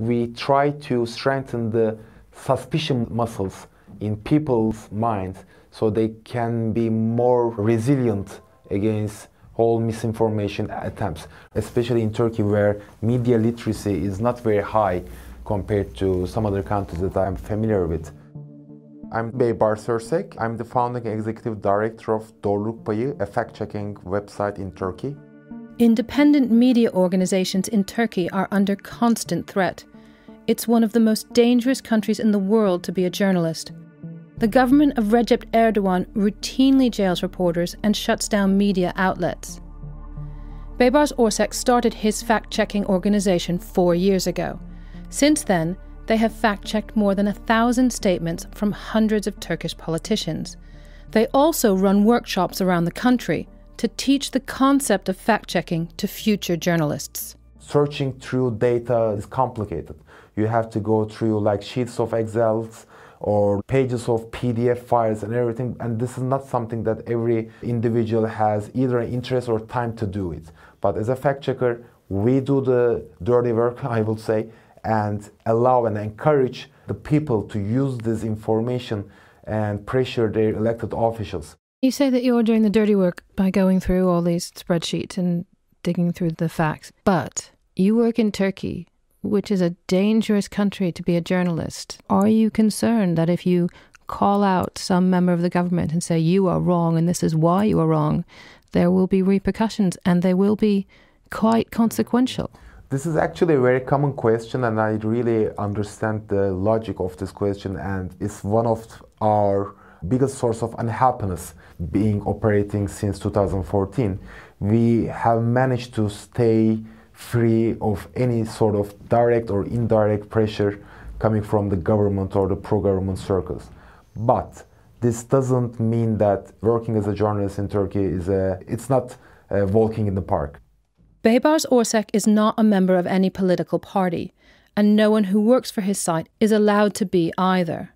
we try to strengthen the suspicion muscles in people's minds so they can be more resilient against all misinformation attempts, especially in Turkey where media literacy is not very high compared to some other countries that I'm familiar with. I'm Beybar Sörsek. I'm the founding executive director of Doğruluk Payı, a fact-checking website in Turkey. Independent media organizations in Turkey are under constant threat. It's one of the most dangerous countries in the world to be a journalist. The government of Recep Erdogan routinely jails reporters and shuts down media outlets. Baybars Orsek started his fact checking organization four years ago. Since then, they have fact checked more than a thousand statements from hundreds of Turkish politicians. They also run workshops around the country to teach the concept of fact checking to future journalists. Searching through data is complicated. You have to go through like sheets of Excel or pages of PDF files and everything. And this is not something that every individual has either interest or time to do it. But as a fact checker, we do the dirty work, I would say, and allow and encourage the people to use this information and pressure their elected officials. You say that you're doing the dirty work by going through all these spreadsheets and digging through the facts, but you work in Turkey which is a dangerous country to be a journalist. Are you concerned that if you call out some member of the government and say, you are wrong and this is why you are wrong, there will be repercussions and they will be quite consequential? This is actually a very common question, and I really understand the logic of this question, and it's one of our biggest source of unhappiness being operating since 2014. We have managed to stay free of any sort of direct or indirect pressure coming from the government or the pro-government circles. But this doesn't mean that working as a journalist in Turkey is a, it's not walking in the park. Beybars Orsak is not a member of any political party, and no one who works for his site is allowed to be either.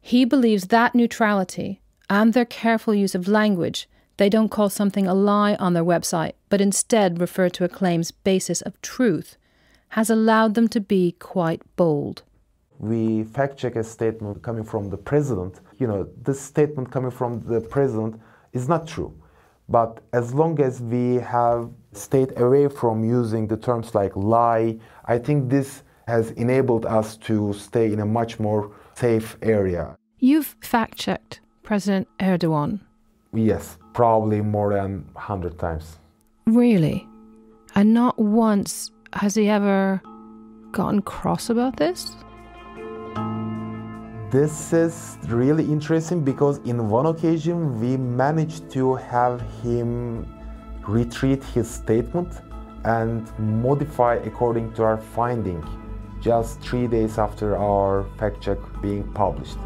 He believes that neutrality and their careful use of language they don't call something a lie on their website, but instead refer to a claim's basis of truth, has allowed them to be quite bold. We fact check a statement coming from the president. You know, this statement coming from the president is not true. But as long as we have stayed away from using the terms like lie, I think this has enabled us to stay in a much more safe area. You've fact checked President Erdogan. Yes probably more than 100 times. Really? And not once has he ever gotten cross about this? This is really interesting because in one occasion we managed to have him retreat his statement and modify according to our finding just three days after our fact check being published.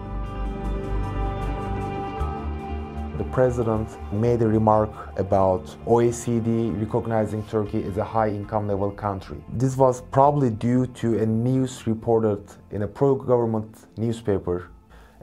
the president made a remark about OECD recognizing Turkey as a high income level country. This was probably due to a news reported in a pro government newspaper,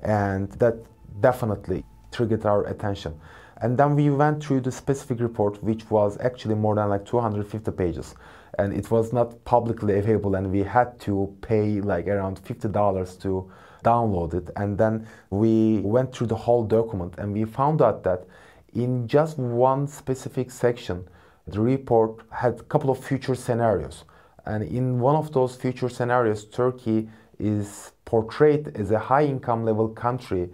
and that definitely triggered our attention. And then we went through the specific report, which was actually more than like 250 pages. And it was not publicly available, and we had to pay like around $50 to download it. And then we went through the whole document and we found out that in just one specific section, the report had a couple of future scenarios. And in one of those future scenarios, Turkey is portrayed as a high income level country.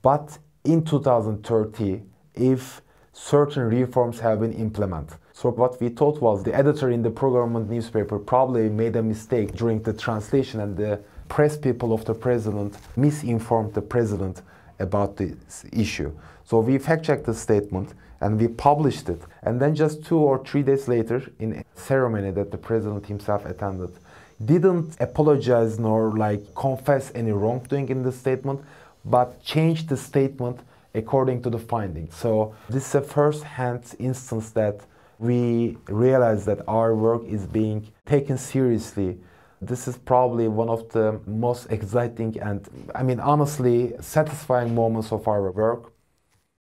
But in 2030, if certain reforms have been implemented. So what we thought was the editor in the program newspaper probably made a mistake during the translation and the press people of the president, misinformed the president about this issue. So we fact-checked the statement and we published it. And then just two or three days later, in a ceremony that the president himself attended, didn't apologize nor like confess any wrongdoing in the statement, but changed the statement according to the findings. So this is a first-hand instance that we realize that our work is being taken seriously this is probably one of the most exciting and, I mean, honestly satisfying moments of our work